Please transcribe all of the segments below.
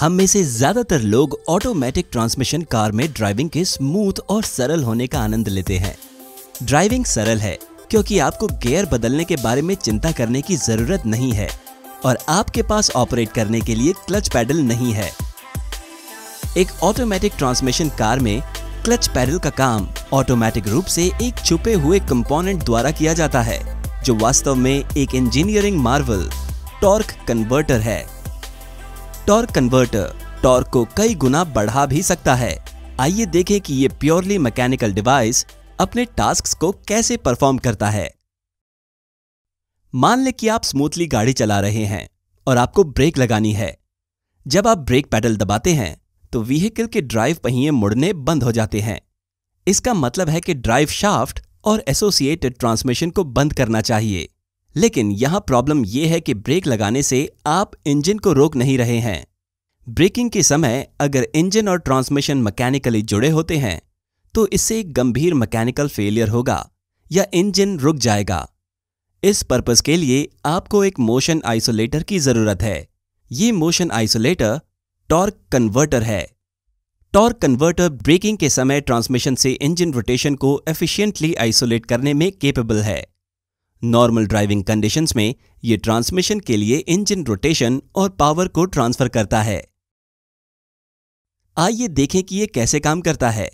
हम में से ज्यादातर लोग ऑटोमेटिक ट्रांसमिशन कार में ड्राइविंग के स्मूथ और सरल होने का आनंद लेते हैं ड्राइविंग सरल है क्योंकि आपको गियर बदलने के बारे में चिंता करने की जरूरत नहीं है और आपके पास ऑपरेट करने के लिए क्लच पैडल नहीं है एक ऑटोमेटिक ट्रांसमिशन कार में क्लच पैडल का काम ऑटोमेटिक रूप से एक छुपे हुए कंपोनेंट द्वारा किया जाता है जो वास्तव में एक इंजीनियरिंग मार्वल टॉर्क कन्वर्टर है टॉर्क कन्वर्टर टॉर्क को कई गुना बढ़ा भी सकता है आइए देखें कि ये प्योरली मैकेनिकल डिवाइस अपने टास्क को कैसे परफॉर्म करता है मान लें कि आप स्मूथली गाड़ी चला रहे हैं और आपको ब्रेक लगानी है जब आप ब्रेक पैडल दबाते हैं तो व्हीकल के ड्राइव पहिए मुड़ने बंद हो जाते हैं इसका मतलब है कि ड्राइव शाफ्ट और एसोसिएटेड ट्रांसमिशन को बंद करना चाहिए लेकिन यहां प्रॉब्लम यह है कि ब्रेक लगाने से आप इंजन को रोक नहीं रहे हैं ब्रेकिंग के समय अगर इंजन और ट्रांसमिशन मैकेनिकली जुड़े होते हैं तो इससे एक गंभीर मैकेनिकल फेलियर होगा या इंजन रुक जाएगा इस पर्पज के लिए आपको एक मोशन आइसोलेटर की जरूरत है ये मोशन आइसोलेटर टॉर्क कन्वर्टर है टॉर्क कन्वर्टर ब्रेकिंग के समय ट्रांसमिशन से इंजन रोटेशन को एफिशिएंटली आइसोलेट करने में केपेबल है नॉर्मल ड्राइविंग कंडीशंस में ये ट्रांसमिशन के लिए इंजन रोटेशन और पावर को ट्रांसफर करता है आइए देखें कि यह कैसे काम करता है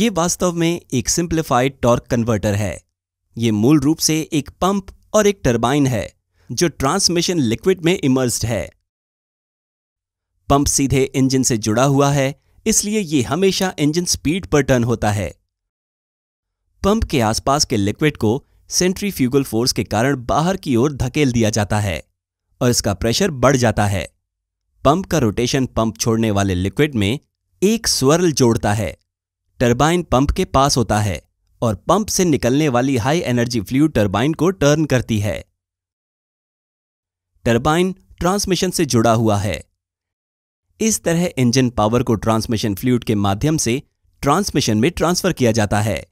ये वास्तव में एक सिंप्लीफाइड टॉर्क कन्वर्टर है ये मूल रूप से एक पंप और एक टर्बाइन है जो ट्रांसमिशन लिक्विड में इमर्स्ड है पंप सीधे इंजन से जुड़ा हुआ है इसलिए यह हमेशा इंजन स्पीड पर टर्न होता है पंप के आसपास के लिक्विड को सेंट्रीफ्यूगल फोर्स के कारण बाहर की ओर धकेल दिया जाता है और इसका प्रेशर बढ़ जाता है पंप का रोटेशन पंप छोड़ने वाले लिक्विड में एक स्वर्ल जोड़ता है टरबाइन पंप के पास होता है और पंप से निकलने वाली हाई एनर्जी फ्लूड टरबाइन को टर्न करती है टरबाइन ट्रांसमिशन से जुड़ा हुआ है इस तरह इंजन पावर को ट्रांसमिशन फ्लूड के माध्यम से ट्रांसमिशन में ट्रांसफर किया जाता है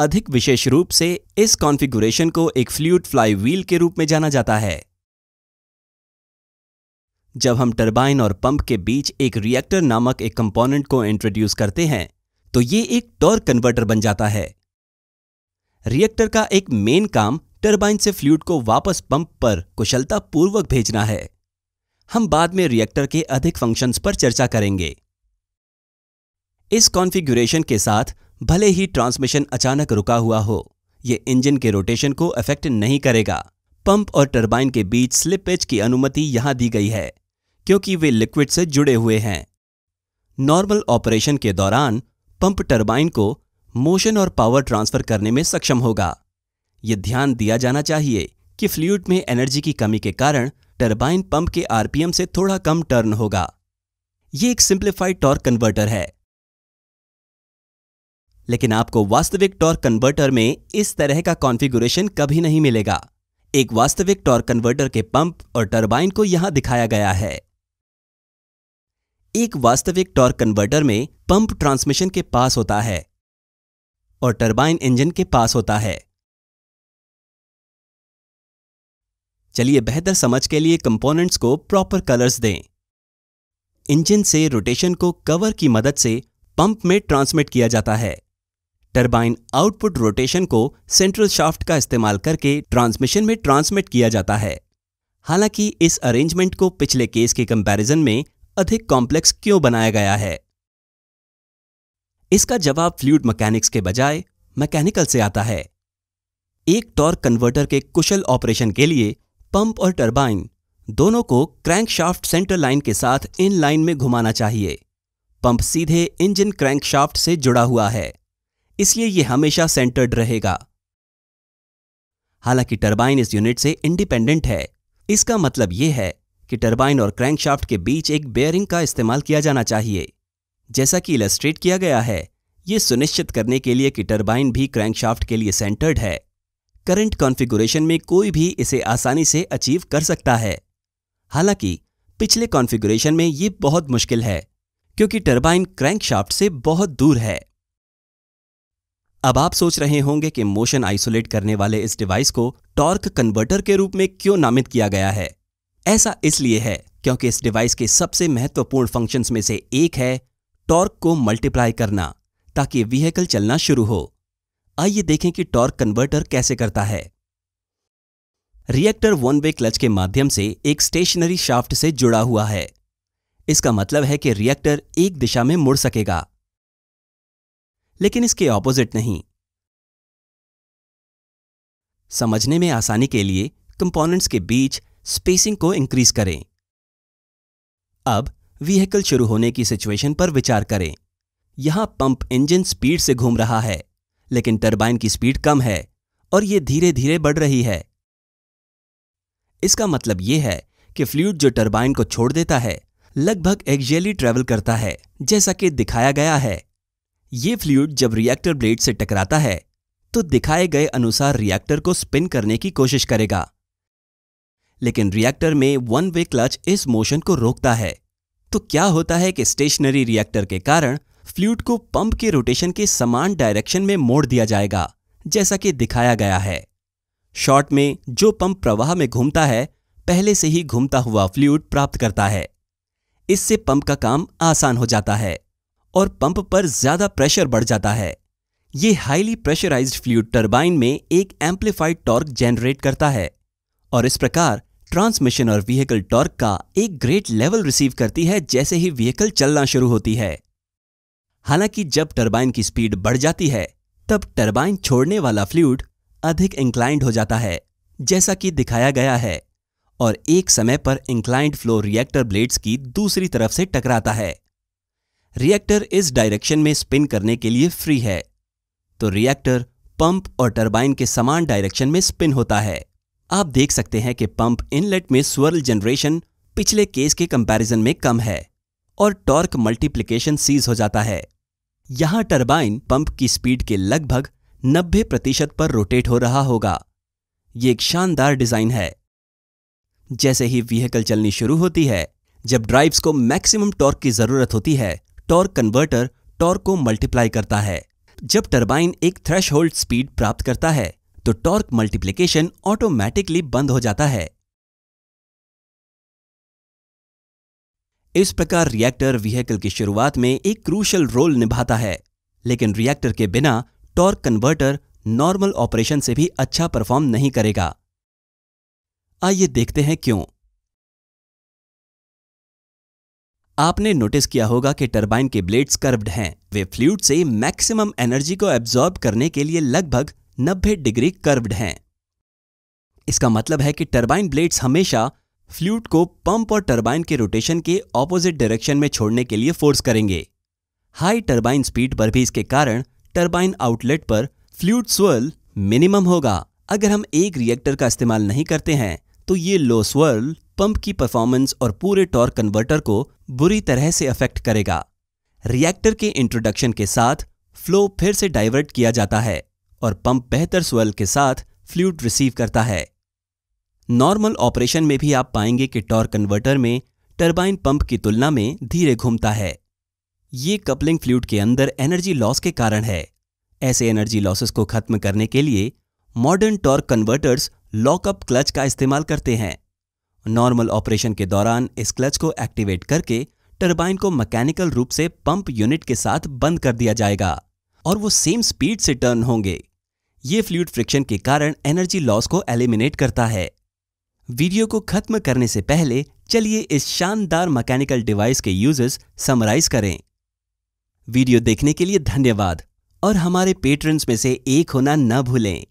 अधिक विशेष रूप से इस कॉन्फ़िगरेशन को एक फ्लूड फ्लाई व्हील के रूप में जाना जाता है जब हम टरबाइन और पंप के बीच एक रिएक्टर नामक एक कंपोनेंट को इंट्रोड्यूस करते हैं तो ये एक टॉर्क कन्वर्टर बन जाता है रिएक्टर का एक मेन काम टरबाइन से फ्लूड को वापस पंप पर कुशलतापूर्वक भेजना है हम बाद में रिएक्टर के अधिक फंक्शंस पर चर्चा करेंगे इस कॉन्फ़िगरेशन के साथ भले ही ट्रांसमिशन अचानक रुका हुआ हो ये इंजन के रोटेशन को अफेक्ट नहीं करेगा पंप और टरबाइन के बीच स्लिपेज की अनुमति यहां दी गई है क्योंकि वे लिक्विड से जुड़े हुए हैं नॉर्मल ऑपरेशन के दौरान पंप टरबाइन को मोशन और पावर ट्रांसफर करने में सक्षम होगा ये ध्यान दिया जाना चाहिए कि फ्लूड में एनर्जी की कमी के कारण टरबाइन पंप के आरपीएम से थोड़ा कम टर्न होगा ये एक सिंप्लीफाइड टॉर्क कन्वर्टर है लेकिन आपको वास्तविक टॉर्क कन्वर्टर में इस तरह का कॉन्फ़िगरेशन कभी नहीं मिलेगा एक वास्तविक टॉर्क कन्वर्टर के पंप और टरबाइन को यहां दिखाया गया है एक वास्तविक टॉर्क कन्वर्टर में पंप ट्रांसमिशन के पास होता है और टरबाइन इंजन के पास होता है चलिए बेहतर समझ के लिए कंपोनेंट्स को प्रॉपर कलर्स दें इंजन से रोटेशन को कवर की मदद से पंप में ट्रांसमिट किया जाता है टरबाइन आउटपुट रोटेशन को सेंट्रल शाफ्ट का इस्तेमाल करके ट्रांसमिशन में ट्रांसमिट किया जाता है हालांकि इस अरेंजमेंट को पिछले केस के कंपैरिजन में अधिक कॉम्प्लेक्स क्यों बनाया गया है इसका जवाब फ्लूड मैकेनिक्स के बजाय मैकेनिकल से आता है एक टॉर्क कन्वर्टर के कुशल ऑपरेशन के लिए पंप और टरबाइन दोनों को क्रैंकशाफ्ट सेंटर लाइन के साथ इन लाइन में घुमाना चाहिए पंप सीधे इंजन क्रैंकशाफ्ट से जुड़ा हुआ है इसलिए यह हमेशा सेंटर्ड रहेगा हालांकि टरबाइन इस यूनिट से इंडिपेंडेंट है इसका मतलब यह है कि टरबाइन और क्रैंकशाफ्ट के बीच एक बेयरिंग का इस्तेमाल किया जाना चाहिए जैसा कि इलस्ट्रेट किया गया है ये सुनिश्चित करने के लिए कि टरबाइन भी क्रैंकशाफ्ट के लिए सेंटर्ड है करंट कॉन्फ़िगरेशन में कोई भी इसे आसानी से अचीव कर सकता है हालांकि पिछले कॉन्फ़िगरेशन में ये बहुत मुश्किल है क्योंकि टरबाइन क्रैंकशाफ्ट से बहुत दूर है अब आप सोच रहे होंगे कि मोशन आइसोलेट करने वाले इस डिवाइस को टॉर्क कन्वर्टर के रूप में क्यों नामित किया गया है ऐसा इसलिए है क्योंकि इस डिवाइस के सबसे महत्वपूर्ण फंक्शंस में से एक है टॉर्क को मल्टीप्लाई करना ताकि व्हीकल चलना शुरू हो आइए देखें कि टॉर्क कन्वर्टर कैसे करता है रिएक्टर वन वे क्लच के माध्यम से एक स्टेशनरी शाफ्ट से जुड़ा हुआ है इसका मतलब है कि रिएक्टर एक दिशा में मुड़ सकेगा लेकिन इसके ऑपोजिट नहीं समझने में आसानी के लिए कंपोनेंट्स के बीच स्पेसिंग को इंक्रीज करें अब व्हीकल शुरू होने की सिचुएशन पर विचार करें यहां पंप इंजन स्पीड से घूम रहा है लेकिन टरबाइन की स्पीड कम है और यह धीरे धीरे बढ़ रही है इसका मतलब यह है कि फ्लूड जो टरबाइन को छोड़ देता है लगभग एक्जेली ट्रेवल करता है जैसा कि दिखाया गया है ये फ्लूड जब रिएक्टर ब्लेड से टकराता है तो दिखाए गए अनुसार रिएक्टर को स्पिन करने की कोशिश करेगा लेकिन रिएक्टर में वन वे क्लच इस मोशन को रोकता है तो क्या होता है कि स्टेशनरी रिएक्टर के कारण फ्लूड को पंप के रोटेशन के समान डायरेक्शन में मोड़ दिया जाएगा जैसा कि दिखाया गया है शॉर्ट में जो पंप प्रवाह में घूमता है पहले से ही घूमता हुआ फ्लूड प्राप्त करता है इससे पंप का काम आसान हो जाता है और पंप पर ज्यादा प्रेशर बढ़ जाता है ये हाईली प्रेशराइज्ड फ्लूड टर्बाइन में एक एम्पलीफाइड टॉर्क जनरेट करता है और इस प्रकार ट्रांसमिशन और व्हीकल टॉर्क का एक ग्रेट लेवल रिसीव करती है जैसे ही व्हीकल चलना शुरू होती है हालांकि जब टर्बाइन की स्पीड बढ़ जाती है तब टर्बाइन छोड़ने वाला फ्लूड अधिक इंक्लाइंड हो जाता है जैसा कि दिखाया गया है और एक समय पर इंक्लाइंड फ्लो रिएक्टर ब्लेड्स की दूसरी तरफ से टकराता है रिएक्टर इस डायरेक्शन में स्पिन करने के लिए फ्री है तो रिएक्टर पंप और टरबाइन के समान डायरेक्शन में स्पिन होता है आप देख सकते हैं कि पंप इनलेट में स्वर्ल जनरेशन पिछले केस के कंपैरिजन में कम है और टॉर्क मल्टीप्लिकेशन सीज हो जाता है यहां टरबाइन पंप की स्पीड के लगभग 90 प्रतिशत पर रोटेट हो रहा होगा ये एक शानदार डिजाइन है जैसे ही व्हीकल चलनी शुरू होती है जब ड्राइव्स को मैक्सिमम टॉर्क की जरूरत होती है टॉर्क कन्वर्टर टॉर्क को मल्टीप्लाई करता है जब टरबाइन एक थ्रेश स्पीड प्राप्त करता है तो टॉर्क मल्टीप्लीकेशन ऑटोमेटिकली बंद हो जाता है इस प्रकार रिएक्टर व्हीकल की शुरुआत में एक क्रूशल रोल निभाता है लेकिन रिएक्टर के बिना टॉर्क कन्वर्टर नॉर्मल ऑपरेशन से भी अच्छा परफॉर्म नहीं करेगा आइए देखते हैं क्यों आपने नोटिस किया होगा कि टरबाइन के ब्लेड्स कर्व्ड हैं वे फ्लूड से मैक्सिमम एनर्जी को एब्जॉर्ब करने के लिए लगभग 90 डिग्री कर्व्ड हैं इसका मतलब है कि टरबाइन ब्लेड्स हमेशा फ्लूड को पंप और टरबाइन के रोटेशन के ऑपोजिट डायरेक्शन में छोड़ने के लिए फोर्स करेंगे हाई टरबाइन स्पीड पर भी इसके कारण टरबाइन आउटलेट पर फ्लूड स्वर्ल मिनिमम होगा अगर हम एक रिएक्टर का इस्तेमाल नहीं करते हैं तो ये लो स्वर्ल पंप की परफॉर्मेंस और पूरे टॉर्क कन्वर्टर को बुरी तरह से अफेक्ट करेगा रिएक्टर के इंट्रोडक्शन के साथ फ्लो फिर से डाइवर्ट किया जाता है और पंप बेहतर स्वेल के साथ फ्लूड रिसीव करता है नॉर्मल ऑपरेशन में भी आप पाएंगे कि टॉर्क कन्वर्टर में टर्बाइन पंप की तुलना में धीरे घूमता है ये कपलिंग फ्लूड के अंदर एनर्जी लॉस के कारण है ऐसे एनर्जी लॉसेस को खत्म करने के लिए modern torque converters lockup clutch का इस्तेमाल करते हैं नॉर्मल ऑपरेशन के दौरान इस क्लच को एक्टिवेट करके टरबाइन को मैकेनिकल रूप से पंप यूनिट के साथ बंद कर दिया जाएगा और वो सेम स्पीड से टर्न होंगे ये फ्लूड फ्रिक्शन के कारण एनर्जी लॉस को एलिमिनेट करता है वीडियो को खत्म करने से पहले चलिए इस शानदार मैकेनिकल डिवाइस के यूजेस समराइज करें वीडियो देखने के लिए धन्यवाद और हमारे पेटर्न्स में से एक होना न भूलें